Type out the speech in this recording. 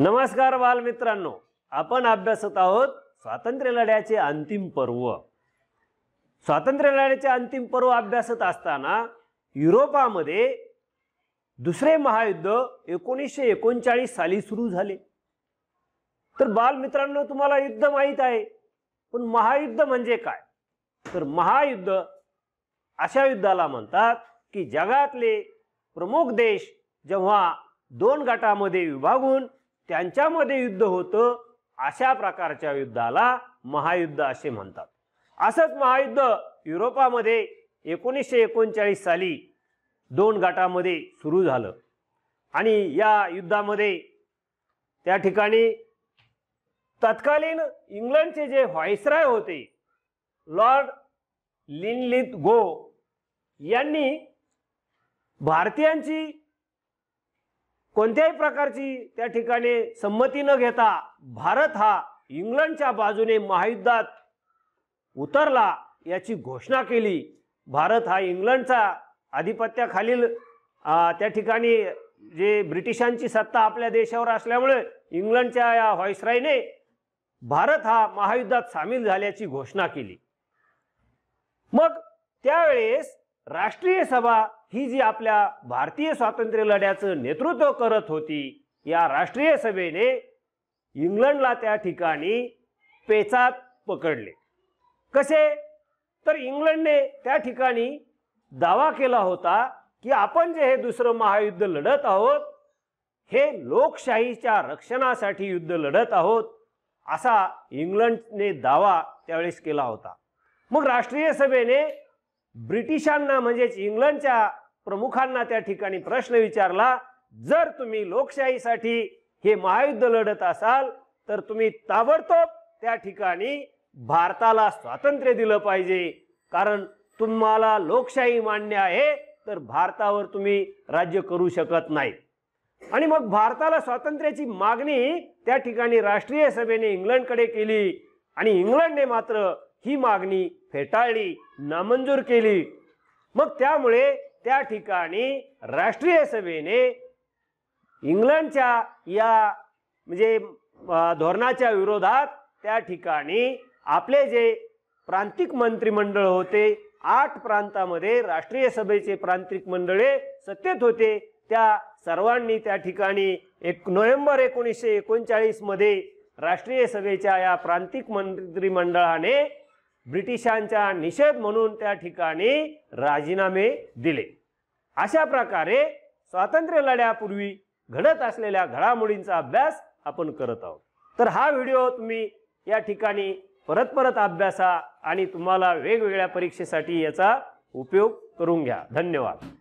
नमस्कार बालमित्रांनो आपण अभ्यासत आहोत स्वातंत्र्य लढ्याचे अंतिम पर्व स्वातंत्र्य लढ्याचे अंतिम पर्व अभ्यासत असताना युरोपामध्ये दुसरे महायुद्ध एकोणीसशे एकोणचाळीस साली सुरू झाले तर बालमित्रांनो तुम्हाला युद्ध माहीत आहे पण महायुद्ध म्हणजे काय तर महायुद्ध अशा युद्धाला म्हणतात की जगातले प्रमुख देश जेव्हा दोन गटामध्ये विभागून त्यांच्यामध्ये युद्ध होतं अशा प्रकारच्या युद्धाला महायुद्ध असे म्हणतात असंच महायुद्ध युरोपामध्ये एकोणीसशे एकोणचाळीस साली दोन गटामध्ये सुरू झालं आणि या युद्धामध्ये त्या ठिकाणी तत्कालीन इंग्लंडचे जे व्हॉइसराय होते लॉर्ड लिनलित गो यांनी भारतीयांची कोणत्याही प्रकारची त्या ठिकाणी संमती न घेता भारत हा इंग्लंडच्या बाजूने महायुद्धात उतरला याची घोषणा केली भारत हा इंग्लंडचा आधिपत्याखालील त्या ठिकाणी जे ब्रिटिशांची सत्ता आपल्या देशावर असल्यामुळे इंग्लंडच्या या व्हॉइसरायने भारत हा महायुद्धात सामील झाल्याची घोषणा केली मग त्यावेळेस राष्ट्रीय सभा ही जी आपल्या भारतीय स्वातंत्र्य लढ्याचं नेतृत्व करत होती या राष्ट्रीय सभेने इंग्लंडला त्या ठिकाणी पेचात पकडले कसे तर इंग्लंडने त्या ठिकाणी दावा केला होता की आपण जे हे दुसरं महायुद्ध लढत आहोत हे लोकशाहीच्या रक्षणासाठी युद्ध लढत आहोत असा इंग्लंडने दावा त्यावेळेस केला होता मग राष्ट्रीय सभेने ब्रिटिशांना म्हणजेच इंग्लंडच्या प्रमुखांना त्या ठिकाणी प्रश्न विचारला जर तुम्ही लोकशाहीसाठी हे महायुद्ध लढत असाल तर तुम्ही ताबडतोब त्या ठिकाणी भारताला स्वातंत्र्य दिलं पाहिजे कारण तुम्हाला लोकशाही मान्य आहे तर भारतावर तुम्ही राज्य करू शकत नाही आणि मग भारताला स्वातंत्र्याची मागणी त्या ठिकाणी राष्ट्रीय सभेने इंग्लंडकडे केली आणि इंग्लंडने मात्र ही मागणी फेटाळली नामंजूर केली मग त्यामुळे त्या ठिकाणी राष्ट्रीय सभेने इंग्लंडच्या या म्हणजे धोरणाच्या विरोधात त्या ठिकाणी आपले जे प्रांतिक मंत्रिमंडळ होते आठ प्रांतामध्ये राष्ट्रीय सभेचे प्रांतिक मंडळे सत्तेत होते त्या सर्वांनी त्या ठिकाणी एक नोव्हेंबर एकोणीसशे एकोणचाळीसमध्ये राष्ट्रीय सभेच्या या प्रांतिक मंत्रिमंडळाने ब्रिटिशांचा निषेध म्हणून त्या ठिकाणी राजीनामे दिले अशा प्रकारे स्वातंत्र्य लढ्यापूर्वी घडत असलेल्या घडामोडींचा अभ्यास आपण करत आहोत तर हा व्हिडिओ तुम्ही या ठिकाणी परत परत अभ्यासा आणि तुम्हाला वेगवेगळ्या परीक्षेसाठी याचा उपयोग करून घ्या धन्यवाद